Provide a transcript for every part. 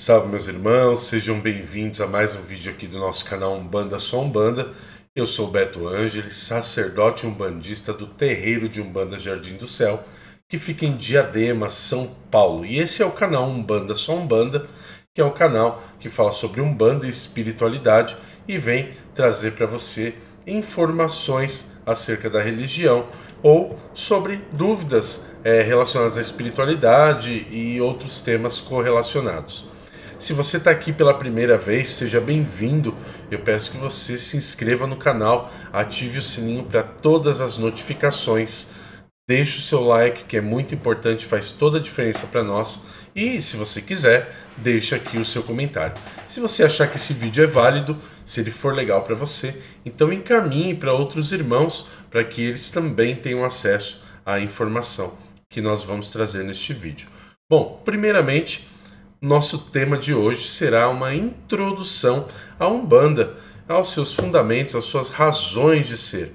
Salve meus irmãos, sejam bem-vindos a mais um vídeo aqui do nosso canal Umbanda Só Umbanda. Eu sou Beto Ângeles, sacerdote umbandista do terreiro de Umbanda Jardim do Céu, que fica em Diadema, São Paulo. E esse é o canal Umbanda Só Umbanda, que é o canal que fala sobre Umbanda e espiritualidade e vem trazer para você informações acerca da religião ou sobre dúvidas é, relacionadas à espiritualidade e outros temas correlacionados. Se você está aqui pela primeira vez, seja bem-vindo. Eu peço que você se inscreva no canal, ative o sininho para todas as notificações. Deixe o seu like, que é muito importante, faz toda a diferença para nós. E, se você quiser, deixe aqui o seu comentário. Se você achar que esse vídeo é válido, se ele for legal para você, então encaminhe para outros irmãos para que eles também tenham acesso à informação que nós vamos trazer neste vídeo. Bom, primeiramente, nosso tema de hoje será uma introdução à Umbanda, aos seus fundamentos, às suas razões de ser.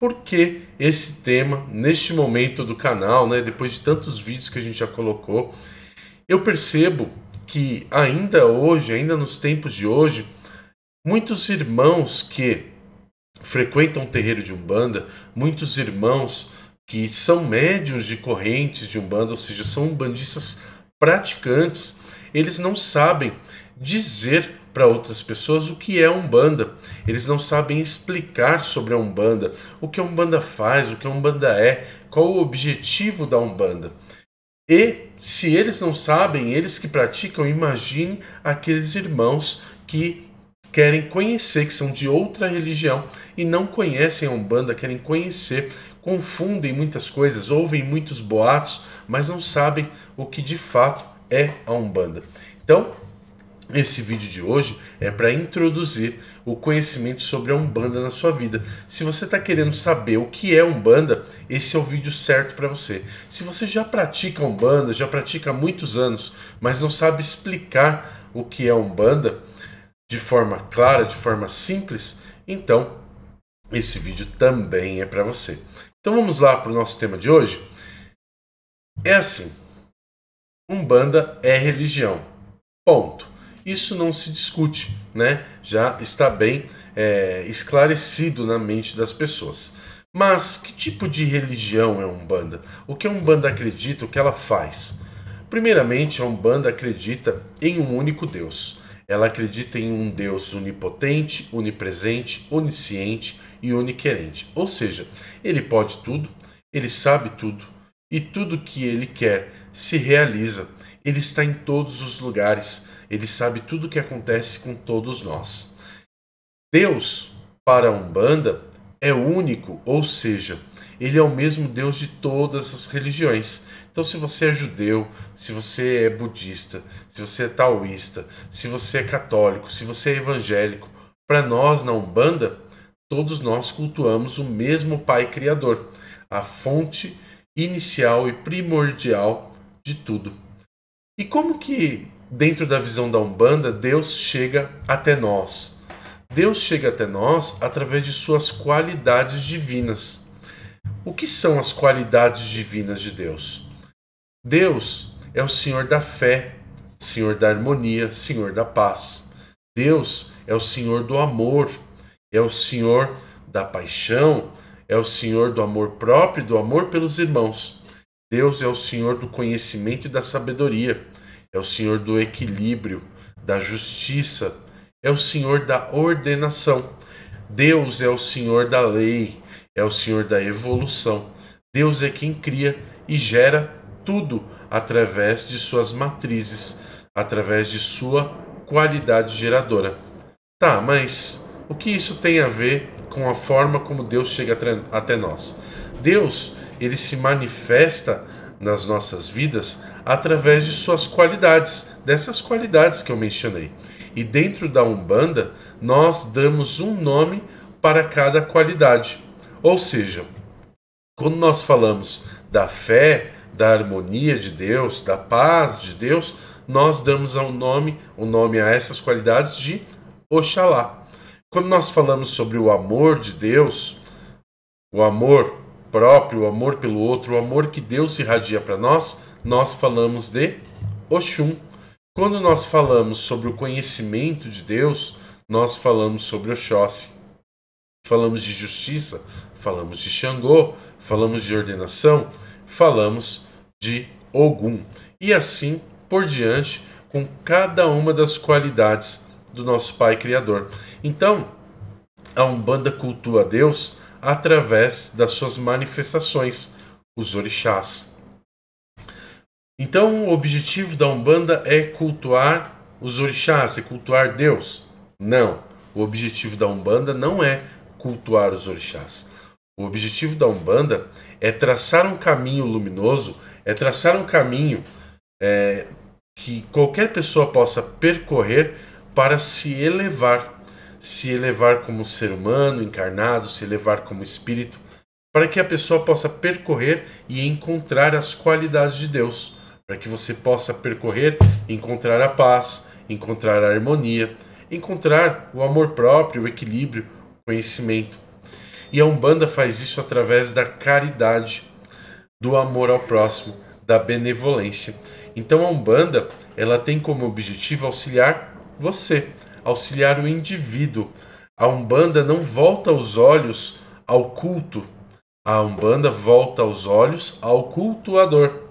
Por que esse tema neste momento do canal, né, depois de tantos vídeos que a gente já colocou? Eu percebo que ainda hoje, ainda nos tempos de hoje, muitos irmãos que frequentam o terreiro de Umbanda, muitos irmãos que são médiuns de correntes de Umbanda, ou seja, são umbandistas praticantes, eles não sabem dizer para outras pessoas o que é Umbanda. Eles não sabem explicar sobre a Umbanda, o que a Umbanda faz, o que a Umbanda é, qual o objetivo da Umbanda. E se eles não sabem, eles que praticam, imagine aqueles irmãos que querem conhecer, que são de outra religião e não conhecem a Umbanda, querem conhecer confundem muitas coisas, ouvem muitos boatos, mas não sabem o que de fato é a Umbanda. Então, esse vídeo de hoje é para introduzir o conhecimento sobre a Umbanda na sua vida. Se você está querendo saber o que é Umbanda, esse é o vídeo certo para você. Se você já pratica Umbanda, já pratica há muitos anos, mas não sabe explicar o que é Umbanda de forma clara, de forma simples, então esse vídeo também é para você. Então vamos lá para o nosso tema de hoje. É assim: Umbanda é religião. Ponto. Isso não se discute, né? Já está bem é, esclarecido na mente das pessoas. Mas que tipo de religião é Umbanda? O que a Umbanda acredita, o que ela faz? Primeiramente, a Umbanda acredita em um único Deus. Ela acredita em um Deus onipotente, onipresente, onisciente e querente, Ou seja, ele pode tudo, ele sabe tudo, e tudo que ele quer se realiza. Ele está em todos os lugares, ele sabe tudo o que acontece com todos nós. Deus, para a Umbanda, é único, ou seja, ele é o mesmo Deus de todas as religiões. Então, se você é judeu, se você é budista, se você é taoísta, se você é católico, se você é evangélico, para nós na Umbanda, todos nós cultuamos o mesmo Pai Criador, a fonte inicial e primordial de tudo. E como que, dentro da visão da Umbanda, Deus chega até nós? Deus chega até nós através de suas qualidades divinas. O que são as qualidades divinas de Deus? Deus é o Senhor da fé, Senhor da harmonia, Senhor da paz. Deus é o Senhor do amor, é o Senhor da paixão, é o Senhor do amor próprio, do amor pelos irmãos. Deus é o Senhor do conhecimento e da sabedoria, é o Senhor do equilíbrio, da justiça, é o Senhor da ordenação. Deus é o Senhor da lei, é o Senhor da evolução. Deus é quem cria e gera tudo através de suas matrizes, através de sua qualidade geradora. Tá, mas o que isso tem a ver com a forma como Deus chega até nós? Deus, ele se manifesta nas nossas vidas através de suas qualidades, dessas qualidades que eu mencionei. E dentro da Umbanda, nós damos um nome para cada qualidade. Ou seja, quando nós falamos da fé, da harmonia de Deus, da paz de Deus, nós damos um nome, um nome a essas qualidades de Oxalá. Quando nós falamos sobre o amor de Deus, o amor próprio, o amor pelo outro, o amor que Deus irradia para nós, nós falamos de Oxum. Quando nós falamos sobre o conhecimento de Deus, nós falamos sobre Oxóssi. Falamos de justiça, falamos de Xangô, falamos de ordenação, falamos de Ogum. E assim por diante, com cada uma das qualidades do nosso Pai Criador. Então, a Umbanda cultua Deus através das suas manifestações, os orixás. Então, o objetivo da Umbanda é cultuar os orixás, é cultuar Deus. Não, o objetivo da Umbanda não é cultuar os orixás. O objetivo da Umbanda é traçar um caminho luminoso, é traçar um caminho é, que qualquer pessoa possa percorrer para se elevar, se elevar como ser humano encarnado, se elevar como espírito, para que a pessoa possa percorrer e encontrar as qualidades de Deus, para que você possa percorrer, encontrar a paz, encontrar a harmonia, encontrar o amor próprio, o equilíbrio, o conhecimento. E a Umbanda faz isso através da caridade, do amor ao próximo, da benevolência. Então a Umbanda, ela tem como objetivo auxiliar você, auxiliar o indivíduo. A Umbanda não volta os olhos ao culto. A Umbanda volta os olhos ao cultuador.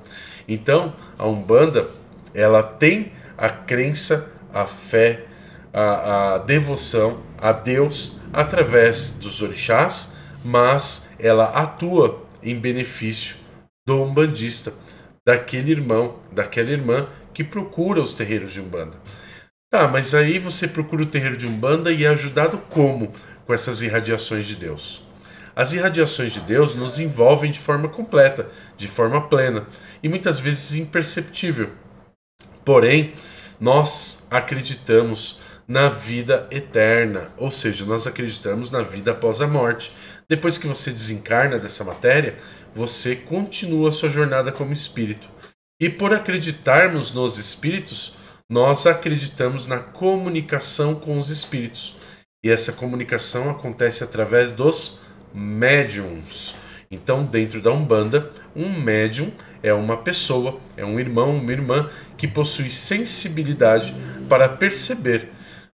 Então, a Umbanda, ela tem a crença, a fé, a, a devoção a Deus através dos orixás, mas ela atua em benefício do umbandista, daquele irmão, daquela irmã que procura os terreiros de Umbanda. Tá, mas aí você procura o terreiro de Umbanda e é ajudado como com essas irradiações de Deus? As irradiações de Deus nos envolvem de forma completa, de forma plena e muitas vezes imperceptível. Porém, nós acreditamos na vida eterna, ou seja, nós acreditamos na vida após a morte. Depois que você desencarna dessa matéria, você continua a sua jornada como espírito. E por acreditarmos nos espíritos, nós acreditamos na comunicação com os espíritos. E essa comunicação acontece através dos médiums. Então, dentro da Umbanda, um médium é uma pessoa, é um irmão, uma irmã que possui sensibilidade para perceber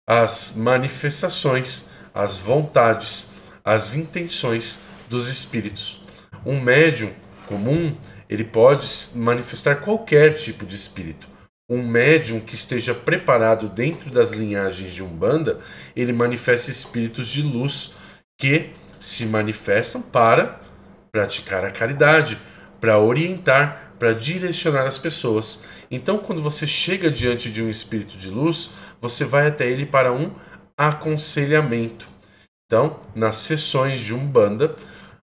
as manifestações, as vontades, as intenções dos espíritos. Um médium comum, ele pode manifestar qualquer tipo de espírito um médium que esteja preparado dentro das linhagens de Umbanda, ele manifesta espíritos de luz que se manifestam para praticar a caridade, para orientar, para direcionar as pessoas. Então, quando você chega diante de um espírito de luz, você vai até ele para um aconselhamento. Então, nas sessões de Umbanda,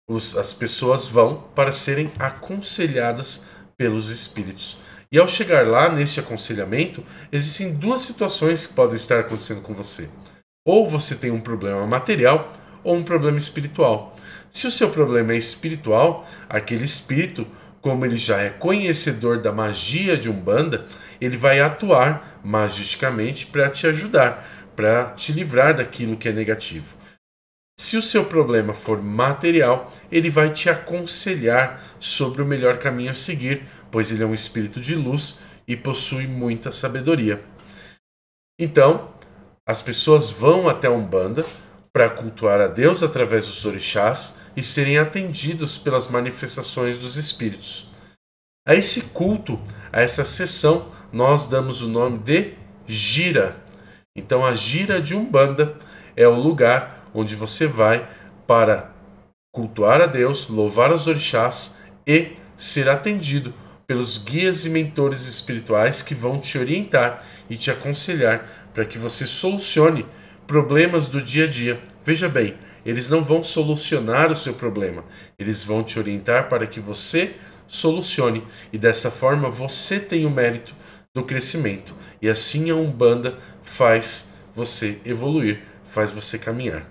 os, as pessoas vão para serem aconselhadas pelos espíritos. E ao chegar lá, neste aconselhamento, existem duas situações que podem estar acontecendo com você. Ou você tem um problema material ou um problema espiritual. Se o seu problema é espiritual, aquele espírito, como ele já é conhecedor da magia de Umbanda, ele vai atuar magicamente para te ajudar, para te livrar daquilo que é negativo. Se o seu problema for material, ele vai te aconselhar sobre o melhor caminho a seguir pois ele é um espírito de luz e possui muita sabedoria. Então, as pessoas vão até a Umbanda para cultuar a Deus através dos orixás e serem atendidos pelas manifestações dos espíritos. A esse culto, a essa sessão, nós damos o nome de gira. Então, a gira de Umbanda é o lugar onde você vai para cultuar a Deus, louvar os orixás e ser atendido pelos guias e mentores espirituais que vão te orientar e te aconselhar para que você solucione problemas do dia a dia. Veja bem, eles não vão solucionar o seu problema, eles vão te orientar para que você solucione e dessa forma você tem o mérito do crescimento. E assim a Umbanda faz você evoluir, faz você caminhar.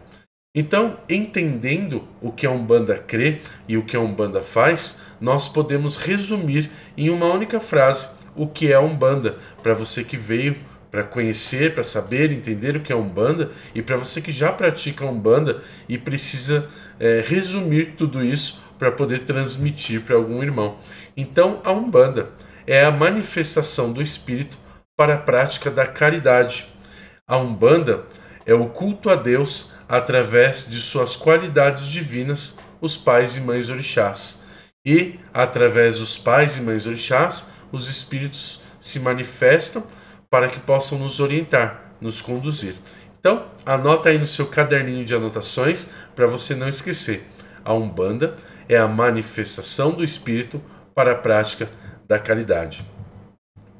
Então, entendendo o que a Umbanda crê e o que a Umbanda faz, nós podemos resumir em uma única frase o que é a Umbanda, para você que veio para conhecer, para saber, entender o que é Umbanda e para você que já pratica Umbanda e precisa é, resumir tudo isso para poder transmitir para algum irmão. Então, a Umbanda é a manifestação do Espírito para a prática da caridade. A Umbanda é o culto a Deus através de suas qualidades divinas, os pais e mães orixás. E, através dos pais e mães orixás, os espíritos se manifestam para que possam nos orientar, nos conduzir. Então, anota aí no seu caderninho de anotações para você não esquecer. A Umbanda é a manifestação do espírito para a prática da caridade.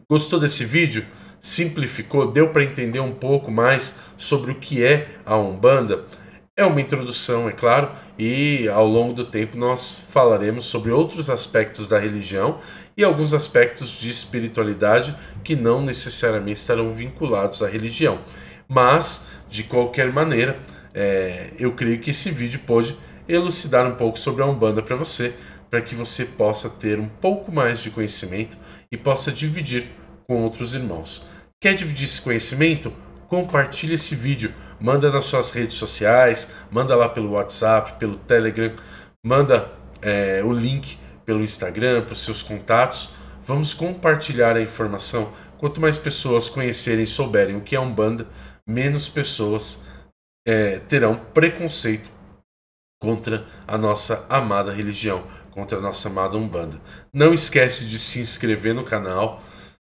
Gostou desse vídeo? simplificou, deu para entender um pouco mais sobre o que é a Umbanda? É uma introdução, é claro, e ao longo do tempo nós falaremos sobre outros aspectos da religião e alguns aspectos de espiritualidade que não necessariamente estarão vinculados à religião. Mas, de qualquer maneira, é, eu creio que esse vídeo pode elucidar um pouco sobre a Umbanda para você, para que você possa ter um pouco mais de conhecimento e possa dividir com outros irmãos. Quer dividir esse conhecimento? Compartilhe esse vídeo, manda nas suas redes sociais, manda lá pelo WhatsApp, pelo Telegram, manda é, o link pelo Instagram, para os seus contatos. Vamos compartilhar a informação. Quanto mais pessoas conhecerem e souberem o que é Umbanda, menos pessoas é, terão preconceito contra a nossa amada religião, contra a nossa amada Umbanda. Não esquece de se inscrever no canal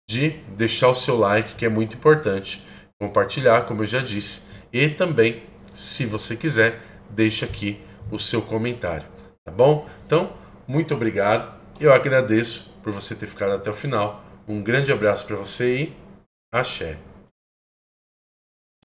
de deixar o seu like, que é muito importante, compartilhar, como eu já disse, e também, se você quiser, deixa aqui o seu comentário, tá bom? Então, muito obrigado. Eu agradeço por você ter ficado até o final. Um grande abraço para você e axé.